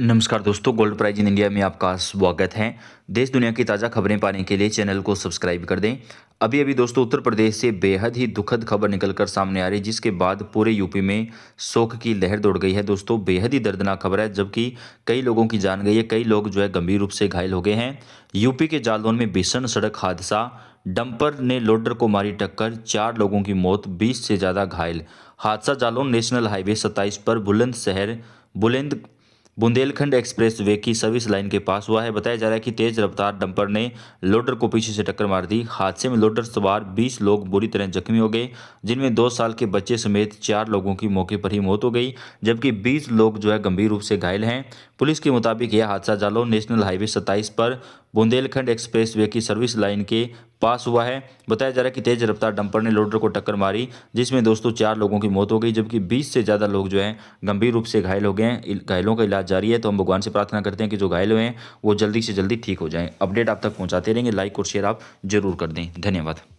नमस्कार दोस्तों gold prize in India में आपका स्वागत है देश दुनिया की ताज़ा खबरें पाने के लिए चैनल को सब्सक्राइब कर दें अभी अभी दोस्तों उत्तर प्रदेश से बेहद ही दुखद खबर निकलकर सामने आ रही जिसके बाद पूरे यूपी में शोक की लहर दौड़ गई है दोस्तों बेहद ही दर्दनाक खबर है जबकि कई लोगों की जान गई है कई लोग जो है गंभीर रूप से घायल हो गए हैं यूपी के जालौन में भीषण सड़क हादसा डंपर ने लोडर को मारी टक्कर चार लोगों की मौत बीस से ज़्यादा घायल हादसा जालौन नेशनल हाईवे सत्ताईस पर बुलंद शहर बुलंद बुंदेलखंड एक्सप्रेस वे की सर्विस लाइन के पास हुआ है बताया जा रहा है कि तेज रफ्तार डंपर ने लोडर को पीछे से टक्कर मार दी हादसे में लोडर सवार 20 लोग बुरी तरह जख्मी हो गए जिनमें दो साल के बच्चे समेत चार लोगों की मौके पर ही मौत हो गई जबकि 20 लोग जो है गंभीर रूप से घायल हैं पुलिस के मुताबिक यह हादसा जालो नेशनल हाईवे सत्ताईस पर बुंदेलखंड एक्सप्रेस वे की सर्विस लाइन के पास हुआ है बताया जा रहा है कि तेज रफ्तार डंपर ने लोडर को टक्कर मारी जिसमें दोस्तों चार लोगों की मौत हो गई जबकि बीस से ज़्यादा लोग जो हैं गंभीर रूप से घायल हो गए हैं घायलों का इलाज जारी है तो हम भगवान से प्रार्थना करते हैं कि जो घायल हुए हैं वो जल्दी से जल्दी ठीक हो जाएँ अपडेट आप तक पहुँचाते रहेंगे लाइक और शेयर आप जरूर कर दें धन्यवाद